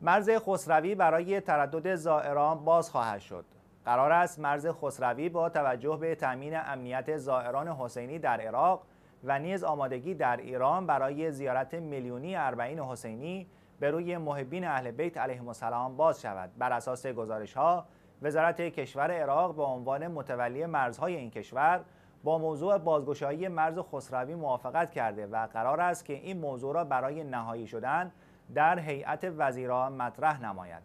مرز خسروی برای تردد زائران باز خواهد شد. قرار است مرز خسروی با توجه به تامین امنیت زائران حسینی در عراق و نیز آمادگی در ایران برای زیارت میلیونی اربعین حسینی به روی محبین اهل بیت علیه السلام باز شود. بر اساس گزارش ها وزارت کشور عراق به عنوان متولی مرزهای این کشور با موضوع بازگشایی مرز خسروی موافقت کرده و قرار است که این موضوع را برای نهایی شدن در هیئت وزیران مطرح نماید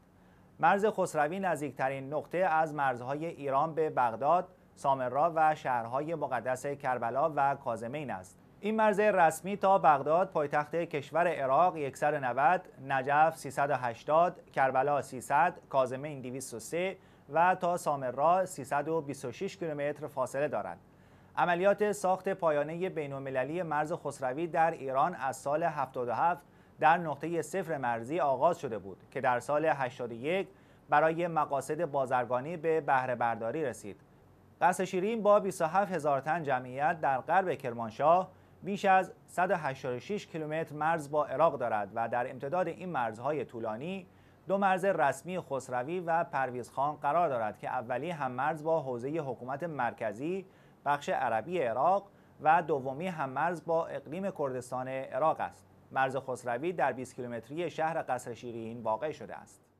مرز خسروی نزدیکترین نقطه از مرزهای ایران به بغداد سامرا و شهرهای مقدس کربلا و کازمین است این مرز رسمی تا بغداد پایتخت کشور عراق 190 نجف 380 کربلا 300 کازمین 203 و تا سامرا 326 کیلومتر فاصله دارد عملیات ساخت پایانه بین‌المللی مرز خسروی در ایران از سال 77 در نقطه صفر مرزی آغاز شده بود که در سال 81 برای مقاصد بازرگانی به بهره برداری رسید. قصر شیرین با 27 هزار تن جمعیت در غرب کرمانشاه بیش از 186 کیلومتر مرز با عراق دارد و در امتداد این مرزهای طولانی دو مرز رسمی خسروی و پرویزخان قرار دارد که اولی هم مرز با حوزه حکومت مرکزی بخش عربی عراق و دومی هم مرز با اقلیم کردستان عراق است. مرز خسروی در 20 کیلومتری شهر قصر شیرین واقع شده است.